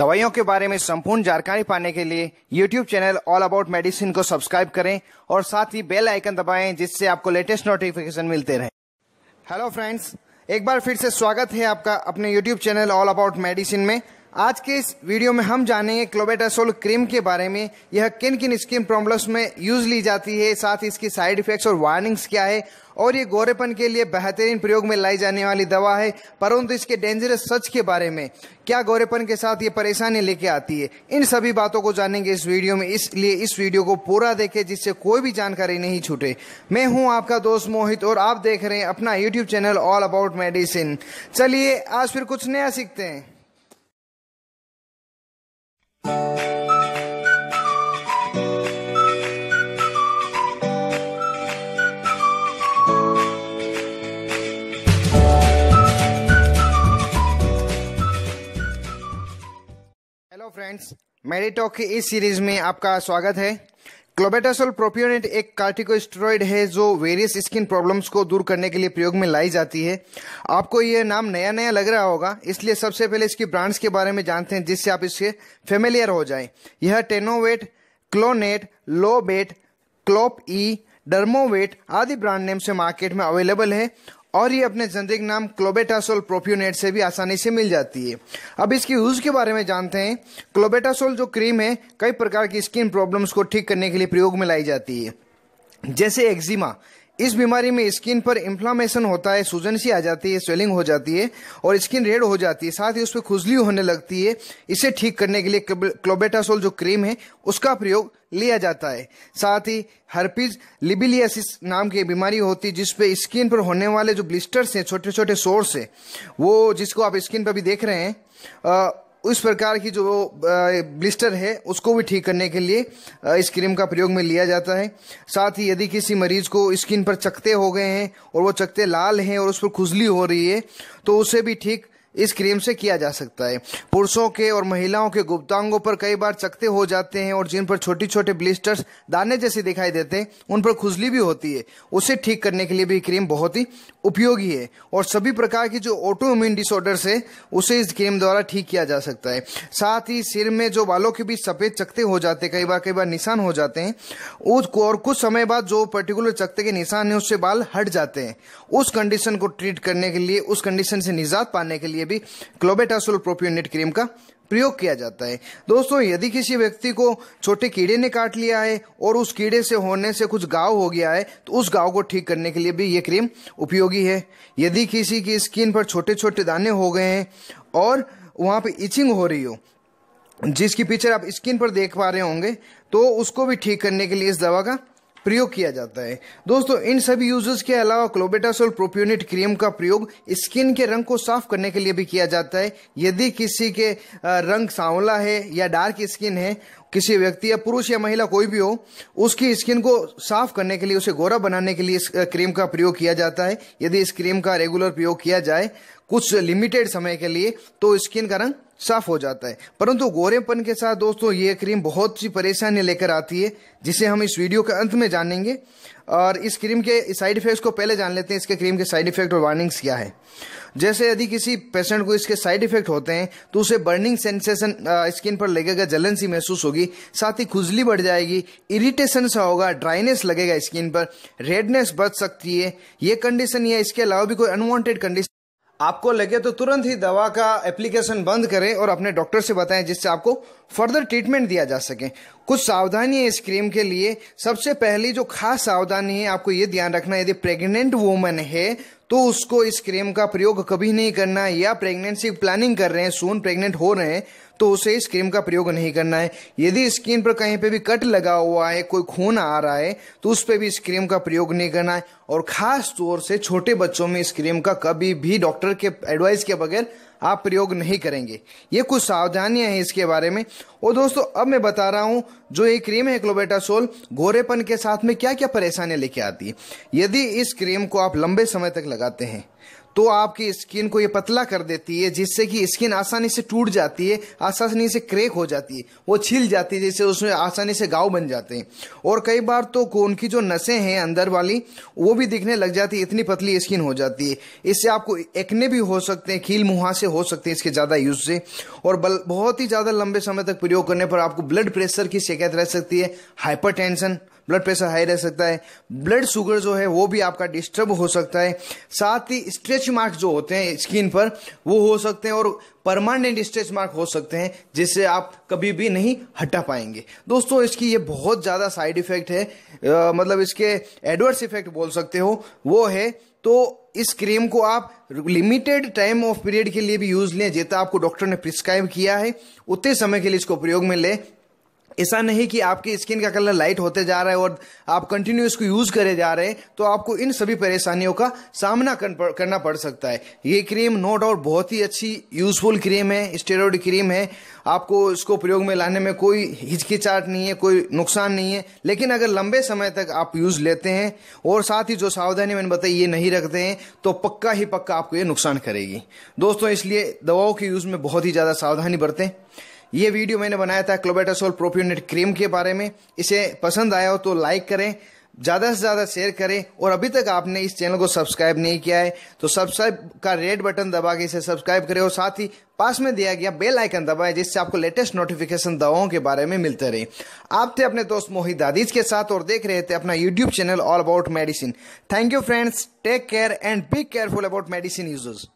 दवाइयों के बारे में संपूर्ण जानकारी पाने के लिए YouTube channel all about medicine को सब्सक्राइब करें और साथ ही बेल आइकन दबाएं जिससे आपको लेटेस्ट नोटिफिकेशन मिलते रहे हेलो फ्रेंड्स एक बार फिर से स्वागत है आपका अपने YouTube channel all about medicine में आज के इस वीडियो में हम जानेंगे क्लोबेटासोल क्रीम के बारे में यह किन किन स्किन प्रॉब्लम्स में यूज ली जाती है साथ ही इसकी साइड इफेक्ट्स और वार्निंग्स क्या है और ये गोरेपन के लिए बेहतरीन प्रयोग में लाई जाने वाली दवा है परंतु इसके डेंजरस सच के बारे में क्या गोरेपन के साथ ये परेशानी लेके आती है इन सभी बातों को जानेंगे इस वीडियो में इसलिए इस वीडियो को पूरा देखें जिससे कोई भी जानकारी नहीं छूटे मैं हूं आपका दोस्त मोहित और आप देख रहे हैं अपना YouTube channel all about medicine चलिए आज फिर कुछ नया सीखते हैं हेलो फ्रेंड्स मेरी की इस सीरीज में आपका स्वागत है क्लोबेटासोल प्रोपियोनेट एक कार्टिकोस्टेरॉइड है जो वेरियस स्किन प्रॉब्लम्स को दूर करने के लिए प्रयोग में लाई जाती है आपको ये नाम नया नया लग रहा होगा इसलिए सबसे पहले इसकी ब्रांड्स के बारे में जानते हैं जिससे आप इससे फेमिलियर हो जाएं यह Tenovate Clonate Lobate Clop E Dermovate आदि ब्रांड नेम से मार्केट में अवेलेबल है और ये अपने जेनेरिक नाम क्लोबेटासोल प्रोफ्यूनेट से भी आसानी से मिल जाती है अब इसके यूज के बारे में जानते हैं क्लोबेटासोल जो क्रीम है कई प्रकार की स्किन प्रॉब्लम्स को ठीक करने के लिए प्रयोग में लाई जाती है जैसे एक्जिमा इस बीमारी में स्किन पर इंफ्लामेशन होता है सूजन सी आ जाती है स्वेलिंग हो जाती है और स्किन रेड हो जाती है साथ ही उस पर खुजली होने लगती है इसे ठीक करने के लिए क्लोबेटासोल जो क्रीम है उसका प्रयोग लिया जाता है साथ ही हर्पीज लिबिलियासिस नाम की बीमारी होती है जिसपे स्किन पर होने वाले जो ब्लिस्टर्स हैं छोटे छोटे सोर्स हैं वो जिसको आप स्किन पर भी देख रहे हैं उस प्रकार की जो ब्लिस्टर है उसको भी ठीक करने के लिए इस क्रीम का प्रयोग में लिया जाता है साथ ही यदि किसी मरीज को स्किन पर चकते हो गए हैं और वो चकते लाल हैं और उस पर खुजली हो रही है तो उसे भी ठीक इस क्रीम से किया जा सकता है पुरुषों के और महिलाओं के गुप्तांगों पर कई बार चकते हो जाते हैं और जिन पर छोटे छोटे ब्लिस्टर्स दाने जैसे दिखाई देते हैं उन पर खुजली भी होती है उसे ठीक करने के लिए भी क्रीम बहुत ही उपयोगी है और सभी प्रकार की जो ऑटो इम्यून डिसऑर्डर्स है उसे इस क्रीम द्वारा ठीक किया जा सकता है साथ ही सिर में जो बालों के बीच सफ़ेद चकते हो जाते कई बार कई बार निशान हो जाते हैं उस और कुछ समय बाद जो पर्टिकुलर चकते के निशान है उससे बाल हट जाते हैं उस कंडीशन को ट्रीट करने के लिए उस कंडीशन से निजात पाने के लिए लिए भी क्लोबेटासोल प्रोप्यूनेट क्रीम का प्रयोग किया जाता है दोस्तों यदि किसी व्यक्ति को छोटे कीड़े ने काट लिया है और उस कीड़े से होने से कुछ गाव हो गया है तो उस गाव को ठीक करने के लिए भी ये क्रीम उपयोगी है यदि किसी की स्किन पर छोटे छोटे दाने हो गए हैं और वहाँ पे इचिंग हो रही हो जिसकी पिक्चर आप स्किन पर देख पा रहे होंगे तो उसको भी ठीक करने के लिए इस दवा का प्रयोग किया जाता है दोस्तों इन सभी यूजर्स के अलावा क्लोबेटासोल प्रोप्योनेट क्रीम का प्रयोग स्किन के रंग को साफ करने के लिए भी किया जाता है यदि किसी के रंग सांवला है या डार्क स्किन है किसी व्यक्ति या पुरुष या महिला कोई भी हो उसकी स्किन को साफ करने के लिए उसे गोरा बनाने के लिए इस क्रीम का प्रयोग किया जाता है यदि इस क्रीम का रेगुलर प्रयोग किया जाए कुछ लिमिटेड समय के लिए तो स्किन का रंग साफ हो जाता है परंतु गोरेपन के साथ दोस्तों ये क्रीम बहुत सी परेशानी लेकर आती है जिसे हम इस वीडियो के अंत में जानेंगे और इस क्रीम के साइड इफेक्ट्स को पहले जान लेते हैं इसके क्रीम के साइड इफेक्ट और वार्निंग्स क्या है जैसे यदि किसी पेशेंट को इसके साइड इफेक्ट होते हैं तो उसे बर्निंग सेंसेशन स्किन पर लगेगा जलन सी महसूस होगी साथ ही खुजली बढ़ जाएगी इरिटेशन सा होगा ड्राइनेस लगेगा स्किन पर रेडनेस बच सकती है ये कंडीशन या इसके अलावा भी कोई अनवांटेड कंडीशन आपको लगे तो तुरंत ही दवा का एप्लीकेशन बंद करें और अपने डॉक्टर से बताएं जिससे आपको फर्दर ट्रीटमेंट दिया जा सके कुछ सावधानी है इस क्रीम के लिए सबसे पहली जो खास सावधानी है आपको ये ध्यान रखना यदि प्रेग्नेंट वुमेन है तो उसको इस क्रीम का प्रयोग कभी नहीं करना या प्रेगनेंसी प्लानिंग कर रहे हैं सोन प्रेग्नेंट हो रहे हैं तो उसे इस क्रीम का प्रयोग नहीं करना है यदि स्किन पर कहीं पे भी कट लगा हुआ है कोई खून आ रहा है तो उस पर भी इस क्रीम का प्रयोग नहीं करना है और ख़ास तौर से छोटे बच्चों में इस क्रीम का कभी भी डॉक्टर के एडवाइस के बगैर आप प्रयोग नहीं करेंगे ये कुछ सावधानियां हैं इसके बारे में और दोस्तों अब मैं बता रहा हूं जो ये क्रीम है क्लोबेटासोल गोरेपन के साथ में क्या क्या परेशानियां लेके आती है यदि इस क्रीम को आप लंबे समय तक लगाते हैं तो आपकी स्किन को ये पतला कर देती है जिससे कि स्किन आसानी से टूट जाती है आसानी से क्रेक हो जाती है वो छिल जाती है जिससे उसमें आसानी से गाव बन जाते हैं और कई बार तो उनकी जो नसें हैं अंदर वाली वो भी दिखने लग जाती है इतनी पतली स्किन हो जाती है इससे आपको एक्ने भी हो सकते हैं खील मुहासे हो सकते हैं इसके ज़्यादा यूज से और बहुत ही ज़्यादा लंबे समय तक प्रयोग करने पर आपको ब्लड प्रेशर की शिकायत रह सकती है हाइपर ब्लड प्रेशर हाई रह सकता है ब्लड शुगर जो है वो भी आपका डिस्टर्ब हो सकता है साथ ही स्ट्रेच मार्क्स जो होते हैं स्किन पर वो हो सकते हैं और परमानेंट स्ट्रेच मार्क हो सकते हैं जिससे आप कभी भी नहीं हटा पाएंगे दोस्तों इसकी ये बहुत ज़्यादा साइड इफेक्ट है आ, मतलब इसके एडवर्स इफेक्ट बोल सकते हो वो है तो इस क्रीम को आप लिमिटेड टाइम ऑफ पीरियड के लिए भी यूज लें जितना आपको डॉक्टर ने प्रिस्क्राइब किया है उतने समय के लिए इसको प्रयोग में लें ऐसा नहीं कि आपकी स्किन का कलर लाइट होते जा रहा है और आप कंटिन्यू इसको यूज करे जा रहे हैं तो आपको इन सभी परेशानियों का सामना करना पड़ सकता है ये क्रीम नो डाउट बहुत ही अच्छी यूजफुल क्रीम है स्टेरॉयड क्रीम है आपको इसको प्रयोग में लाने में कोई हिचकिचाट नहीं है कोई नुकसान नहीं है लेकिन अगर लंबे समय तक आप यूज लेते हैं और साथ ही जो सावधानी मैंने बताई ये नहीं रखते हैं तो पक्का ही पक्का आपको ये नुकसान करेगी दोस्तों इसलिए दवाओं के यूज में बहुत ही ज़्यादा सावधानी बरतें ये वीडियो मैंने बनाया था क्लोबेटासोल प्रोप्यूनेट क्रीम के बारे में इसे पसंद आया हो तो लाइक करें ज़्यादा से ज़्यादा शेयर करें और अभी तक आपने इस चैनल को सब्सक्राइब नहीं किया है तो सब्सक्राइब का रेड बटन दबा के इसे सब्सक्राइब करें और साथ ही पास में दिया गया बेल आइकन दबाएं जिससे आपको लेटेस्ट नोटिफिकेशन दवाओं के बारे में मिलते रहे आप थे अपने दोस्त मोहित दादीज के साथ और देख रहे थे अपना YouTube channel all about medicine thank you friends take care and be careful about medicine users